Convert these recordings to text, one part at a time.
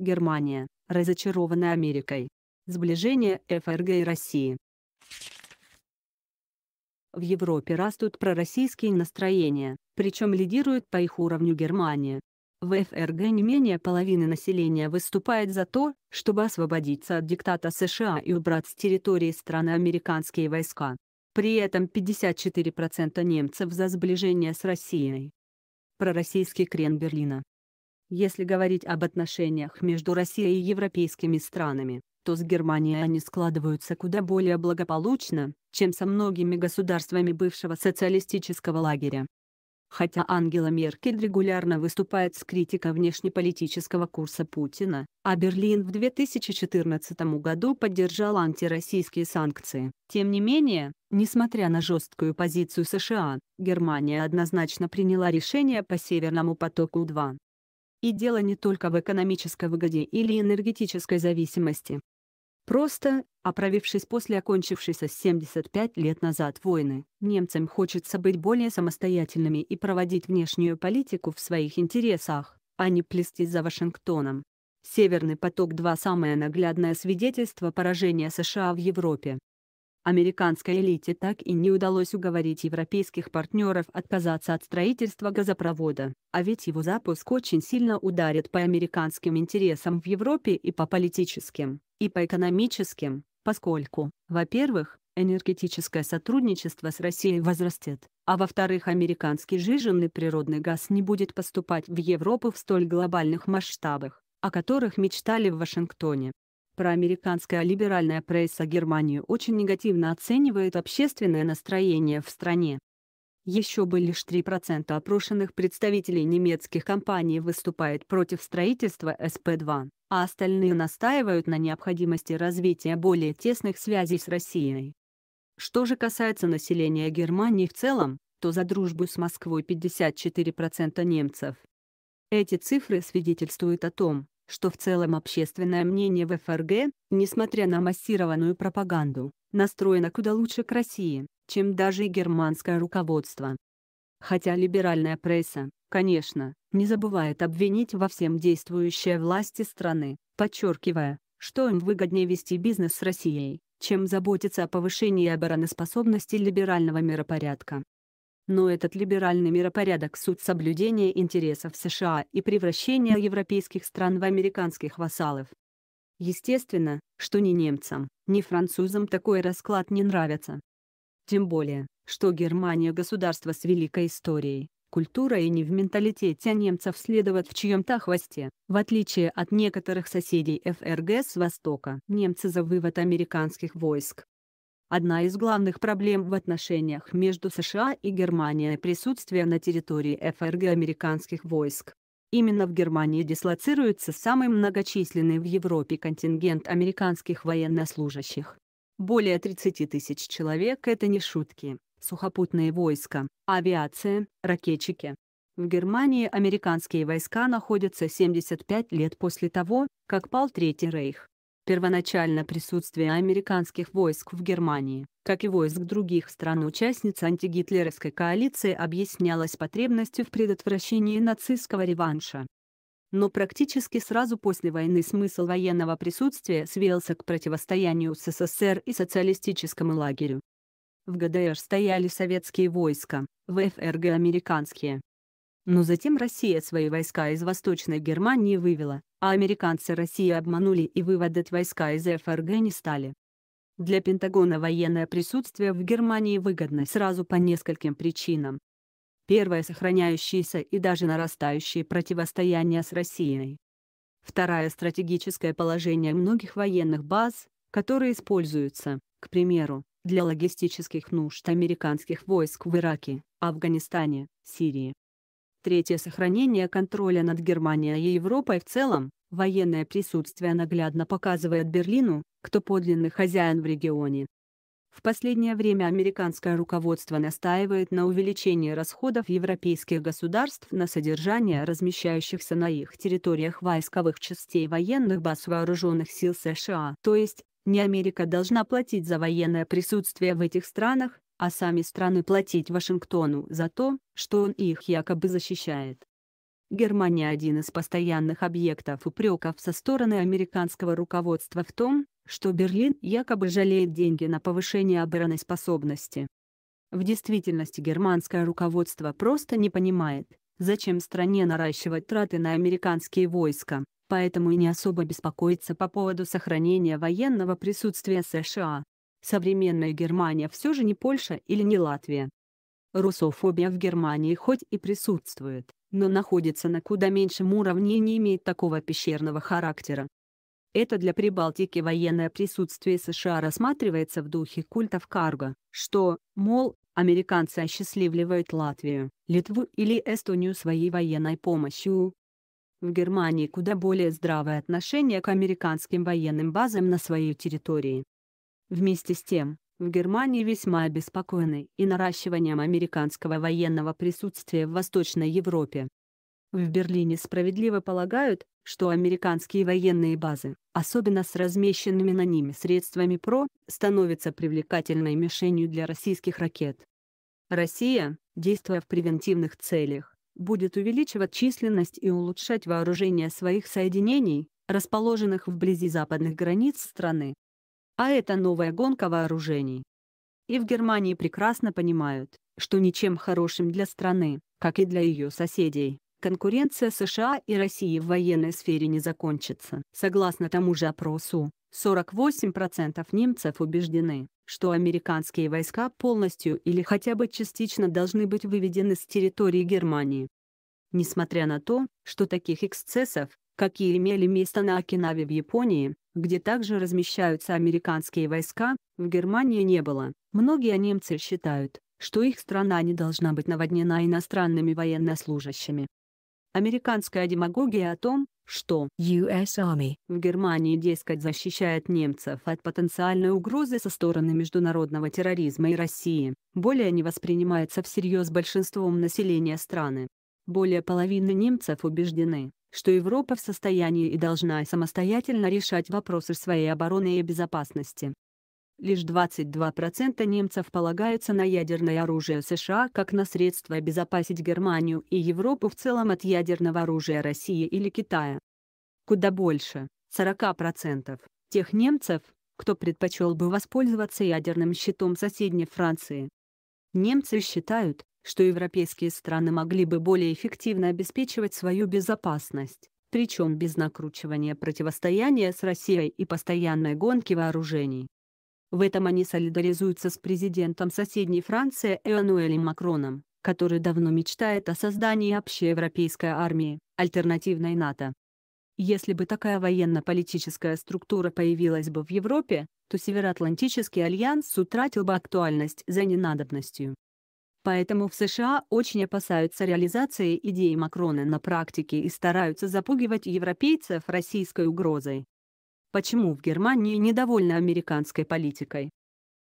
Германия, разочарована Америкой. Сближение ФРГ и России. В Европе растут пророссийские настроения, причем лидирует по их уровню Германия. В ФРГ не менее половины населения выступает за то, чтобы освободиться от диктата США и убрать с территории страны американские войска. При этом 54% немцев за сближение с Россией. Пророссийский крен Берлина. Если говорить об отношениях между Россией и европейскими странами, то с Германией они складываются куда более благополучно, чем со многими государствами бывшего социалистического лагеря. Хотя Ангела Меркель регулярно выступает с критикой внешнеполитического курса Путина, а Берлин в 2014 году поддержал антироссийские санкции. Тем не менее, несмотря на жесткую позицию США, Германия однозначно приняла решение по Северному потоку-2. И дело не только в экономической выгоде или энергетической зависимости. Просто, оправившись после окончившейся 75 лет назад войны, немцам хочется быть более самостоятельными и проводить внешнюю политику в своих интересах, а не плестись за Вашингтоном. «Северный поток-2» — самое наглядное свидетельство поражения США в Европе. Американской элите так и не удалось уговорить европейских партнеров отказаться от строительства газопровода, а ведь его запуск очень сильно ударит по американским интересам в Европе и по политическим, и по экономическим, поскольку, во-первых, энергетическое сотрудничество с Россией возрастет, а во-вторых, американский жиженный природный газ не будет поступать в Европу в столь глобальных масштабах, о которых мечтали в Вашингтоне. Проамериканская либеральная пресса Германию очень негативно оценивает общественное настроение в стране. Еще бы лишь 3% опрошенных представителей немецких компаний выступает против строительства СП-2, а остальные настаивают на необходимости развития более тесных связей с Россией. Что же касается населения Германии в целом, то за дружбу с Москвой 54% немцев. Эти цифры свидетельствуют о том, что в целом общественное мнение в ФРГ, несмотря на массированную пропаганду, настроено куда лучше к России, чем даже и германское руководство. Хотя либеральная пресса, конечно, не забывает обвинить во всем действующие власти страны, подчеркивая, что им выгоднее вести бизнес с Россией, чем заботиться о повышении обороноспособности либерального миропорядка. Но этот либеральный миропорядок — суть соблюдения интересов США и превращения европейских стран в американских вассалов. Естественно, что ни немцам, ни французам такой расклад не нравится. Тем более, что Германия — государство с великой историей, культурой и не в менталитете а немцев следовать в чьем-то хвосте. В отличие от некоторых соседей ФРГ с Востока, немцы за вывод американских войск Одна из главных проблем в отношениях между США и Германией – присутствие на территории ФРГ американских войск. Именно в Германии дислоцируется самый многочисленный в Европе контингент американских военнослужащих. Более 30 тысяч человек – это не шутки, сухопутные войска, авиация, ракетчики. В Германии американские войска находятся 75 лет после того, как пал Третий Рейх. Первоначально присутствие американских войск в Германии, как и войск других стран-участниц антигитлеровской коалиции объяснялось потребностью в предотвращении нацистского реванша. Но практически сразу после войны смысл военного присутствия свелся к противостоянию с СССР и социалистическому лагерю. В ГДР стояли советские войска, в ФРГ американские. Но затем Россия свои войска из Восточной Германии вывела, а американцы России обманули и выводят войска из ФРГ не стали. Для Пентагона военное присутствие в Германии выгодно сразу по нескольким причинам. Первое – сохраняющиеся и даже нарастающие противостояние с Россией. Второе – стратегическое положение многих военных баз, которые используются, к примеру, для логистических нужд американских войск в Ираке, Афганистане, Сирии. Третье – сохранение контроля над Германией и Европой в целом. Военное присутствие наглядно показывает Берлину, кто подлинный хозяин в регионе. В последнее время американское руководство настаивает на увеличении расходов европейских государств на содержание размещающихся на их территориях войсковых частей военных баз вооруженных сил США. То есть, не Америка должна платить за военное присутствие в этих странах, а сами страны платить Вашингтону за то, что он их якобы защищает. Германия – один из постоянных объектов упреков со стороны американского руководства в том, что Берлин якобы жалеет деньги на повышение способности. В действительности германское руководство просто не понимает, зачем стране наращивать траты на американские войска, поэтому и не особо беспокоится по поводу сохранения военного присутствия США. Современная Германия все же не Польша или не Латвия. Русофобия в Германии хоть и присутствует, но находится на куда меньшем уровне и не имеет такого пещерного характера. Это для Прибалтики военное присутствие США рассматривается в духе культов Карга, что, мол, американцы осчастливливают Латвию, Литву или Эстонию своей военной помощью. В Германии куда более здравое отношение к американским военным базам на своей территории, Вместе с тем, в Германии весьма обеспокоены и наращиванием американского военного присутствия в Восточной Европе. В Берлине справедливо полагают, что американские военные базы, особенно с размещенными на ними средствами ПРО, становятся привлекательной мишенью для российских ракет. Россия, действуя в превентивных целях, будет увеличивать численность и улучшать вооружение своих соединений, расположенных вблизи западных границ страны. А это новая гонка вооружений. И в Германии прекрасно понимают, что ничем хорошим для страны, как и для ее соседей, конкуренция США и России в военной сфере не закончится. Согласно тому же опросу, 48% немцев убеждены, что американские войска полностью или хотя бы частично должны быть выведены с территории Германии. Несмотря на то, что таких эксцессов, какие имели место на Окинаве в Японии, где также размещаются американские войска, в Германии не было. Многие немцы считают, что их страна не должна быть наводнена иностранными военнослужащими. Американская демагогия о том, что US Army в Германии, дескать, защищает немцев от потенциальной угрозы со стороны международного терроризма и России, более не воспринимается всерьез большинством населения страны. Более половины немцев убеждены, что Европа в состоянии и должна самостоятельно решать вопросы своей обороны и безопасности. Лишь 22% немцев полагаются на ядерное оружие США как на средство обезопасить Германию и Европу в целом от ядерного оружия России или Китая. Куда больше, 40%, тех немцев, кто предпочел бы воспользоваться ядерным щитом соседней Франции. Немцы считают, что европейские страны могли бы более эффективно обеспечивать свою безопасность, причем без накручивания противостояния с Россией и постоянной гонки вооружений. В этом они солидаризуются с президентом соседней Франции Эммануэлем Макроном, который давно мечтает о создании общеевропейской армии, альтернативной НАТО. Если бы такая военно-политическая структура появилась бы в Европе, то Североатлантический альянс утратил бы актуальность за ненадобностью. Поэтому в США очень опасаются реализации идеи Макрона на практике и стараются запугивать европейцев российской угрозой. Почему в Германии недовольны американской политикой?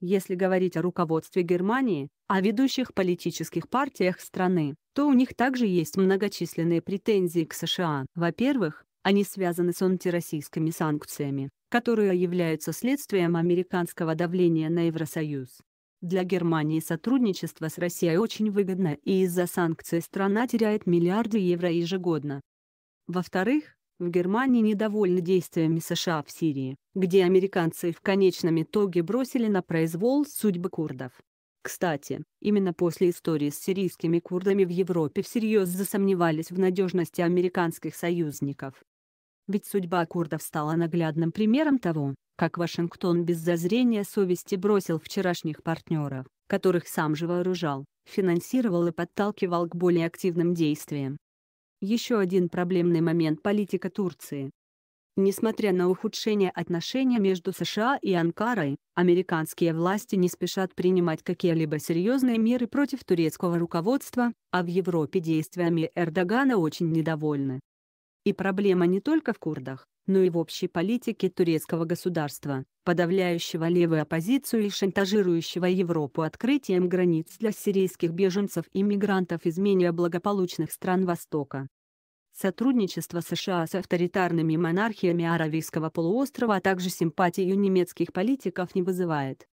Если говорить о руководстве Германии, о ведущих политических партиях страны, то у них также есть многочисленные претензии к США. Во-первых, они связаны с антироссийскими санкциями, которые являются следствием американского давления на Евросоюз. Для Германии сотрудничество с Россией очень выгодно и из-за санкций страна теряет миллиарды евро ежегодно. Во-вторых, в Германии недовольны действиями США в Сирии, где американцы в конечном итоге бросили на произвол судьбы курдов. Кстати, именно после истории с сирийскими курдами в Европе всерьез засомневались в надежности американских союзников. Ведь судьба курдов стала наглядным примером того, как Вашингтон без зазрения совести бросил вчерашних партнеров, которых сам же вооружал, финансировал и подталкивал к более активным действиям. Еще один проблемный момент политика Турции. Несмотря на ухудшение отношений между США и Анкарой, американские власти не спешат принимать какие-либо серьезные меры против турецкого руководства, а в Европе действиями Эрдогана очень недовольны. И проблема не только в курдах, но и в общей политике турецкого государства, подавляющего левую оппозицию и шантажирующего Европу открытием границ для сирийских беженцев и мигрантов из менее благополучных стран Востока. Сотрудничество США с авторитарными монархиями Аравийского полуострова, а также симпатию немецких политиков не вызывает.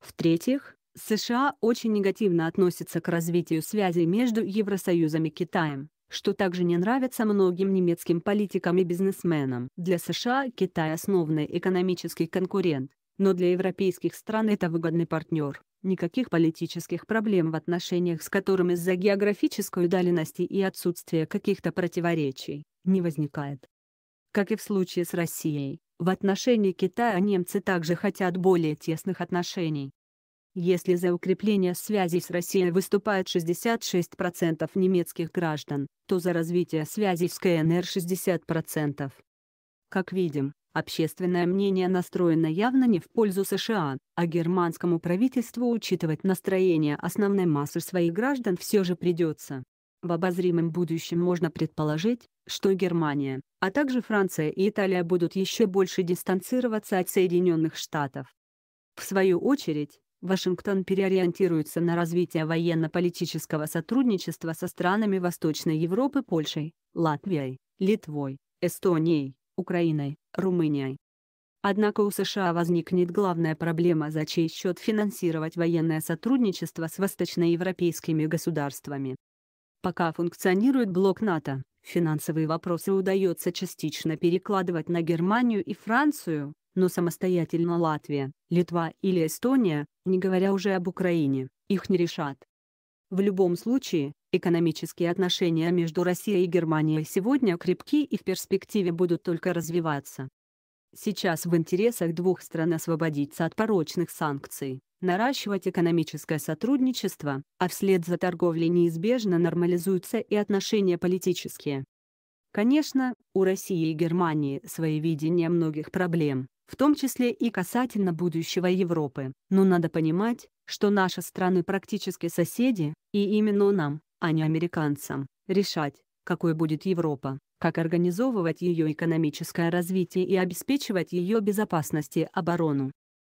В-третьих, США очень негативно относятся к развитию связей между Евросоюзом и Китаем что также не нравится многим немецким политикам и бизнесменам. Для США Китай основной экономический конкурент, но для европейских стран это выгодный партнер. Никаких политических проблем в отношениях с которым из-за географической удаленности и отсутствия каких-то противоречий не возникает. Как и в случае с Россией, в отношении Китая немцы также хотят более тесных отношений, если за укрепление связей с Россией выступает 66% немецких граждан, то за развитие связей с КНР 60%. Как видим, общественное мнение настроено явно не в пользу США, а германскому правительству учитывать настроение основной массы своих граждан все же придется. В обозримом будущем можно предположить, что Германия, а также Франция и Италия будут еще больше дистанцироваться от Соединенных Штатов. В свою очередь, Вашингтон переориентируется на развитие военно-политического сотрудничества со странами Восточной Европы Польшей, Латвией, Литвой, Эстонией, Украиной, Румынией. Однако у США возникнет главная проблема за чей счет финансировать военное сотрудничество с восточноевропейскими государствами. Пока функционирует блок НАТО, финансовые вопросы удается частично перекладывать на Германию и Францию, но самостоятельно Латвия, Литва или Эстония, не говоря уже об Украине, их не решат. В любом случае, экономические отношения между Россией и Германией сегодня крепки и в перспективе будут только развиваться. Сейчас в интересах двух стран освободиться от порочных санкций, наращивать экономическое сотрудничество, а вслед за торговлей неизбежно нормализуются и отношения политические. Конечно, у России и Германии свои видения многих проблем, в том числе и касательно будущего Европы. Но надо понимать, что наши страны практически соседи, и именно нам, а не американцам, решать, какой будет Европа, как организовывать ее экономическое развитие и обеспечивать ее безопасность и оборону.